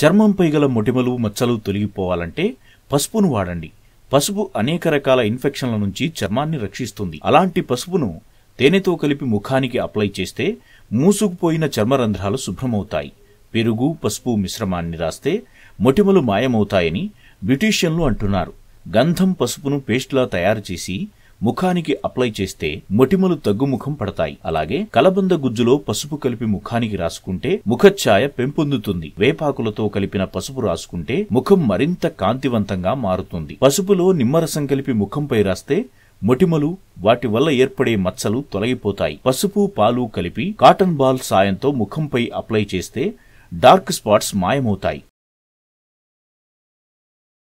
చర్మంపై గల మొటిమలు మచ్చలు తొలగిపోవాలంటే పసుపును వాడండి పసుపు అనేక రకాల ఇన్ఫెక్షన్ల నుంచి చర్మాన్ని రక్షిస్తుంది అలాంటి పసుపును తేనెతో కలిపి ముఖానికి అప్లై చేస్తే మూసుకుపోయిన చర్మరంధ్రాలు శుభ్రమవుతాయి పెరుగు పసుపు మిశ్రమాన్ని రాస్తే మొటిమలు మాయమవుతాయని బ్యూటీషియన్లు అంటున్నారు గంధం పసుపును పేస్ట్లా తయారు చేసి ముఖానికి అప్లై చేస్తే మొటిమలు తగ్గుముఖం పడతాయి అలాగే కలబంద గుజ్జులో పసుపు కలిపి ముఖానికి రాసుకుంటే ముఖఛాయ పెంపొందుతుంది వేపాకులతో కలిపిన పసుపు రాసుకుంటే ముఖం మరింత కాంతివంతంగా మారుతుంది పసుపులో నిమ్మరసం కలిపి ముఖంపై రాస్తే మొటిమలు వాటి వల్ల ఏర్పడే మచ్చలు తొలగిపోతాయి పసుపు పాలు కలిపి కాటన్ బాల్ సాయంతో ముఖంపై అప్లై చేస్తే డార్క్ స్పాట్స్ మాయమవుతాయి